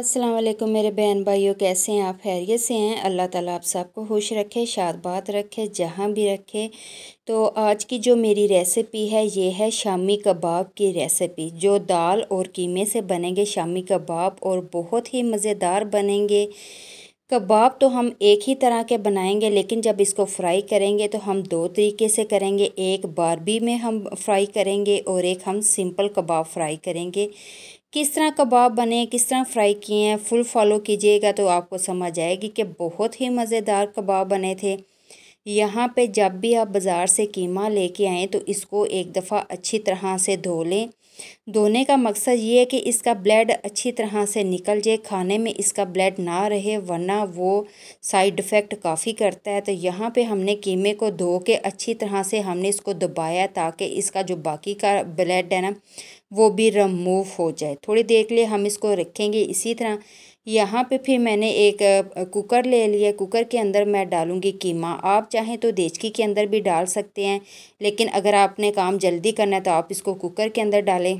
अस्सलाम वालेकुम मेरे बहन भाइयों कैसे हैं आप खैरियत से हैं अल्लाह ताला आप सबको खुश रखे शादबात रखे जहाँ भी रखे तो आज की जो मेरी रेसिपी है ये है शामी कबाब की रेसिपी जो दाल और कीमे से बनेंगे शामी कबाब और बहुत ही मज़ेदार बनेंगे कबाब तो हम एक ही तरह के बनाएंगे लेकिन जब इसको फ्राई करेंगे तो हम दो तरीके से करेंगे एक बारबी में हम फ्राई करेंगे और एक हम सिंपल कबाब फ्राई करेंगे किस तरह कबाब बने किस तरह फ्राई किए हैं फुल फॉलो कीजिएगा तो आपको समझ आएगी कि बहुत ही मज़ेदार कबाब बने थे यहाँ पे जब भी आप बाज़ार से कीमा लेके आएँ तो इसको एक दफ़ा अच्छी तरह से धो लें धोने का मकसद ये है कि इसका ब्लड अच्छी तरह से निकल जाए खाने में इसका ब्लड ना रहे वरना वो साइड इफ़ेक्ट काफ़ी करता है तो यहाँ पे हमने कीमे को धो के अच्छी तरह से हमने इसको दबाया ताकि इसका जो बाकी का ब्लड है ना वो भी रिमूव हो जाए थोड़ी देर के लिए हम इसको रखेंगे इसी तरह यहाँ पे फिर मैंने एक कुकर ले लिया कुकर के अंदर मैं डालूँगी कीमा आप चाहें तो देचकी के अंदर भी डाल सकते हैं लेकिन अगर आपने काम जल्दी करना है तो आप इसको कुकर के अंदर डालें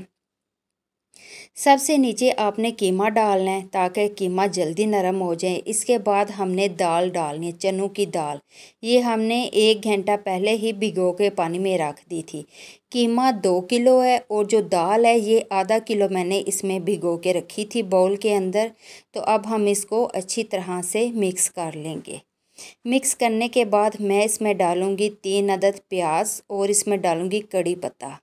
सबसे नीचे आपने कीमा डालना है ताकि कीमा जल्दी नरम हो जाए इसके बाद हमने दाल डालनी है चनू की दाल ये हमने एक घंटा पहले ही भिगो के पानी में रख दी थी कीमा दो किलो है और जो दाल है ये आधा किलो मैंने इसमें भिगो के रखी थी बाउल के अंदर तो अब हम इसको अच्छी तरह से मिक्स कर लेंगे मिक्स करने के बाद मैं इसमें डालूँगी तीन अदद प्याज और इसमें डालूंगी कड़ी पत्ता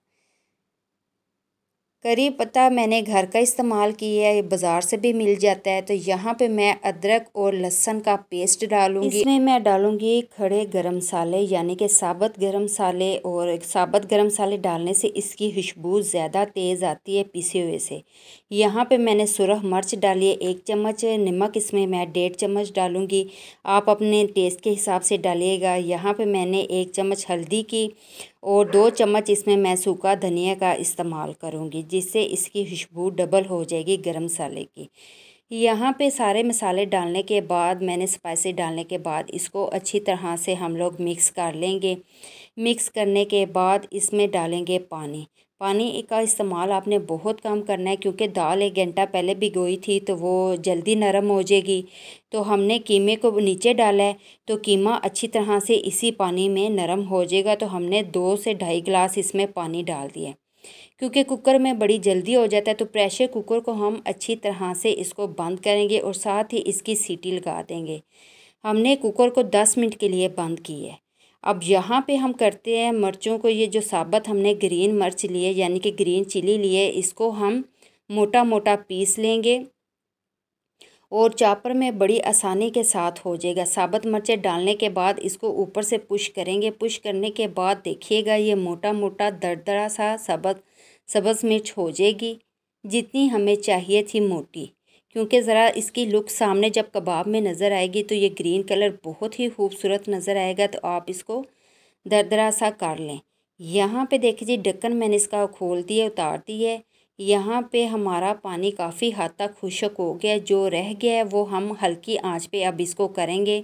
करी पत्ता मैंने घर का इस्तेमाल किया है बाज़ार से भी मिल जाता है तो यहाँ पे मैं अदरक और लहसन का पेस्ट डालूंगी इसमें मैं डालूंगी खड़े गरम मसाले यानी कि साबत गरम मसाले और साबत गरम मसाले डालने से इसकी खुशबू ज़्यादा तेज़ आती है पीसे हुए से यहाँ पे मैंने सुरख मर्च डाली है एक चम्मच नमक इसमें मैं डेढ़ चम्मच डालूँगी आप अपने टेस्ट के हिसाब से डालिएगा यहाँ पर मैंने एक चम्मच हल्दी की और दो चम्मच इसमें मैं सूखा धनिया का इस्तेमाल करूँगी जिससे इसकी खुशबू डबल हो जाएगी गर्म मसाले की यहाँ पे सारे मसाले डालने के बाद मैंने स्पाइसी डालने के बाद इसको अच्छी तरह से हम लोग मिक्स कर लेंगे मिक्स करने के बाद इसमें डालेंगे पानी पानी का इस्तेमाल आपने बहुत कम करना है क्योंकि दाल एक घंटा पहले भिगोई थी तो वो जल्दी नरम हो जाएगी तो हमने कीमे को नीचे डाला है तो कीमा अच्छी तरह से इसी पानी में नरम हो जाएगा तो हमने दो से ढाई गिलास इसमें पानी डाल दिया क्योंकि कुकर में बड़ी जल्दी हो जाता है तो प्रेशर कुकर को हम अच्छी तरह से इसको बंद करेंगे और साथ ही इसकी सीटी लगा देंगे हमने कुकर को दस मिनट के लिए बंद की है अब यहाँ पे हम करते हैं मिर्चों को ये जो साबत हमने ग्रीन मिर्च लिए यानी कि ग्रीन चिली लिए इसको हम मोटा मोटा पीस लेंगे और चापर में बड़ी आसानी के साथ हो जाएगा साबत मिर्चें डालने के बाद इसको ऊपर से पुश करेंगे पुश करने के बाद देखिएगा ये मोटा मोटा दरदरा सा सबत सबज मिर्च हो जाएगी जितनी हमें चाहिए थी मोटी क्योंकि ज़रा इसकी लुक सामने जब कबाब में नज़र आएगी तो ये ग्रीन कलर बहुत ही खूबसूरत नज़र आएगा तो आप इसको दरदरा सा कर लें यहाँ पे देखिए जी ढक्कन मैंने इसका खोल दिया उतार दी है यहाँ पे हमारा पानी काफ़ी हद तक खुशक हो गया जो रह गया है वो हम हल्की आंच पे अब इसको करेंगे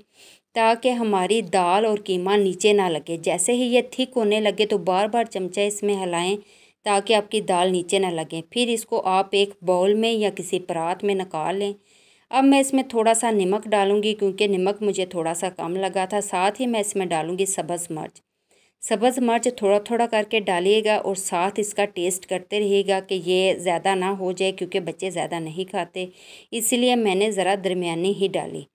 ताकि हमारी दाल और कीमा नीचे ना लगे जैसे ही ये थिक होने लगे तो बार बार चमचा इसमें हलाएँ ताकि आपकी दाल नीचे ना लगे फिर इसको आप एक बाउल में या किसी परात में निकाल लें अब मैं इसमें थोड़ा सा नमक डालूंगी क्योंकि नमक मुझे थोड़ा सा कम लगा था साथ ही मैं इसमें डालूंगी सब्ज़ मिर्च सब्ज़ मिर्च थोड़ा थोड़ा करके डालिएगा और साथ इसका टेस्ट करते रहिएगा कि ये ज़्यादा ना हो जाए क्योंकि बच्चे ज़्यादा नहीं खाते इसलिए मैंने ज़रा दरमियानी ही डाली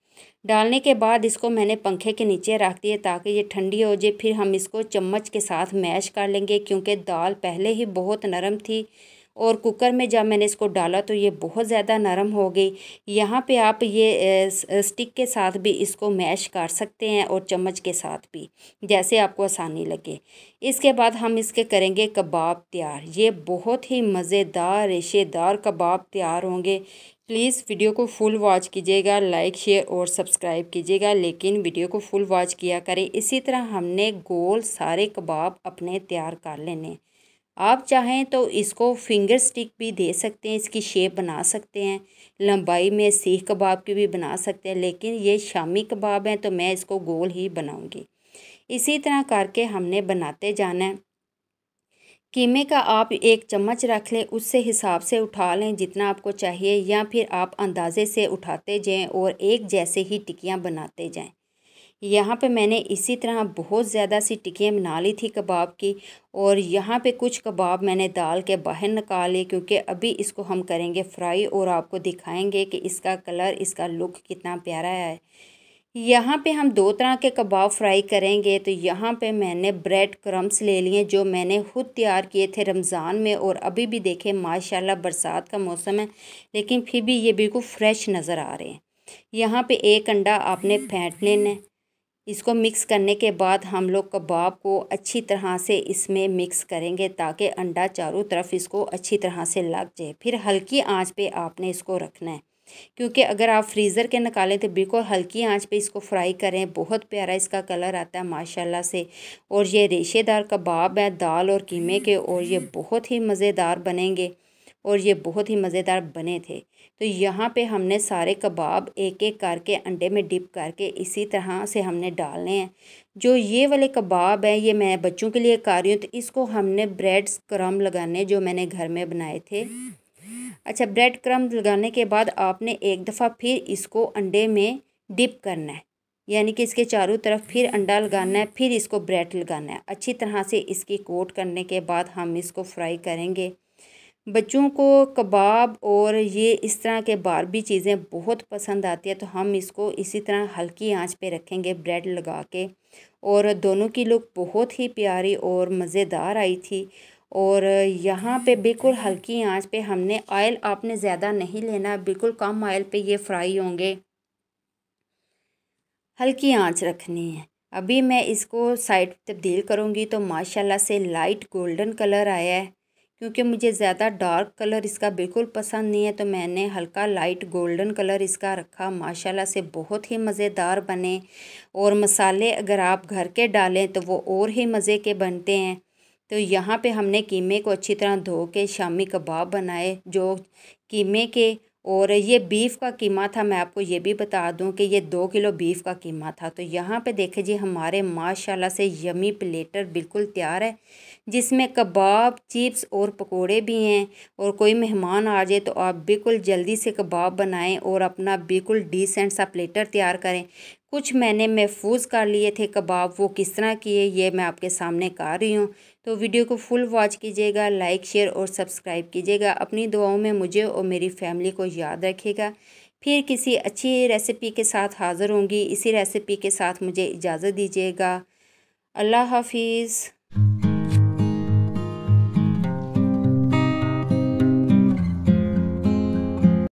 डालने के बाद इसको मैंने पंखे के नीचे रख दिया ताकि ये ठंडी हो जाए फिर हम इसको चम्मच के साथ मैश कर लेंगे क्योंकि दाल पहले ही बहुत नरम थी और कुकर में जब मैंने इसको डाला तो ये बहुत ज़्यादा नरम हो गई यहाँ पे आप ये स्टिक के साथ भी इसको मैश कर सकते हैं और चम्मच के साथ भी जैसे आपको आसानी लगे इसके बाद हम इसके करेंगे कबाब तैयार ये बहुत ही मज़ेदार रेशेदार कबाब तैयार होंगे प्लीज़ वीडियो को फुल वॉच कीजिएगा लाइक शेयर और सब्सक्राइब कीजिएगा लेकिन वीडियो को फुल वॉच किया करें इसी तरह हमने गोल सारे कबाब अपने तैयार कर लेने आप चाहें तो इसको फिंगर स्टिक भी दे सकते हैं इसकी शेप बना सकते हैं लंबाई में सीख कबाब की भी बना सकते हैं लेकिन ये शामी कबाब हैं तो मैं इसको गोल ही बनाऊंगी इसी तरह करके हमने बनाते जाना है कीमे का आप एक चम्मच रख लें उससे हिसाब से उठा लें जितना आपको चाहिए या फिर आप अंदाज़े से उठाते जाएं और एक जैसे ही टिकियां बनाते जाएं यहाँ पे मैंने इसी तरह बहुत ज़्यादा सी टिकियाँ बना ली थी कबाब की और यहाँ पे कुछ कबाब मैंने दाल के बाहर निकाले क्योंकि अभी इसको हम करेंगे फ्राई और आपको दिखाएंगे कि इसका कलर इसका लुक कितना प्यारा है यहाँ पे हम दो तरह के कबाब फ्राई करेंगे तो यहाँ पे मैंने ब्रेड क्रम्स ले लिए जो मैंने खुद तैयार किए थे रमज़ान में और अभी भी देखें माशाल्लाह बरसात का मौसम है लेकिन फिर भी ये बिल्कुल फ्रेश नज़र आ रहे हैं यहाँ पे एक अंडा आपने फेंट लेना है इसको मिक्स करने के बाद हम लोग कबाब को अच्छी तरह से इसमें मिक्स करेंगे ताकि अंडा चारों तरफ इसको अच्छी तरह से लग जाए फिर हल्की आंच पे आपने इसको रखना है क्योंकि अगर आप फ्रीज़र के निकालें तो बिल्कुल हल्की आंच पे इसको फ्राई करें बहुत प्यारा इसका कलर आता है माशाल्लाह से और ये रेशेदार कबाब है दाल और कीमे के और ये बहुत ही मज़ेदार बनेंगे और ये बहुत ही मज़ेदार बने थे तो यहाँ पे हमने सारे कबाब एक एक करके अंडे में डिप करके इसी तरह से हमने डालने हैं जो ये वाले कबाब हैं ये मैं बच्चों के लिए कर रही हूँ तो इसको हमने ब्रेड क्रम लगाने जो मैंने घर में बनाए थे अच्छा ब्रेड क्रम लगाने के बाद आपने एक दफ़ा फिर इसको अंडे में डिप करना है यानी कि इसके चारों तरफ फिर अंडा लगाना है फिर इसको ब्रेड लगाना है अच्छी तरह से इसकी कोट करने के बाद हम इसको फ्राई करेंगे बच्चों को कबाब और ये इस तरह के बारबी चीज़ें बहुत पसंद आती है तो हम इसको इसी तरह हल्की आंच पे रखेंगे ब्रेड लगा के और दोनों की लुक बहुत ही प्यारी और मज़ेदार आई थी और यहाँ पे बिल्कुल हल्की आंच पे हमने ऑयल आपने ज़्यादा नहीं लेना बिल्कुल कम ऑयल पे ये फ्राई होंगे हल्की आंच रखनी है अभी मैं इसको साइड तब्दील करूँगी तो माशाल्लाह से लाइट गोल्डन कलर आया है क्योंकि मुझे ज़्यादा डार्क कलर इसका बिल्कुल पसंद नहीं है तो मैंने हल्का लाइट गोल्डन कलर इसका रखा माशाल्लाह से बहुत ही मज़ेदार बने और मसाले अगर आप घर के डालें तो वो और ही मज़े के बनते हैं तो यहाँ पे हमने कीमे को अच्छी तरह धो के शामी कबाब बनाए जो कीमे के और ये बीफ़ का कीमा था मैं आपको ये भी बता दूं कि ये दो किलो बीफ़ का कीमा था तो यहाँ पे देखें जी हमारे माशाल्लाह से यमी प्लेटर बिल्कुल तैयार है जिसमें कबाब चिप्स और पकोड़े भी हैं और कोई मेहमान आ जाए तो आप बिल्कुल जल्दी से कबाब बनाएं और अपना बिल्कुल डिसेंट सा प्लेटर तैयार करें कुछ मैंने महफूज कर लिए थे कबाब वो किस तरह किए ये मैं आपके सामने कर रही हूँ तो वीडियो को फुल वॉच कीजिएगा लाइक शेयर और सब्सक्राइब कीजिएगा अपनी दुआओं में मुझे और मेरी फैमिली को याद रखिएगा फिर किसी अच्छी रेसिपी के साथ हाज़िर होंगी इसी रेसिपी के साथ मुझे इजाज़त दीजिएगा अल्लाह हाफिज़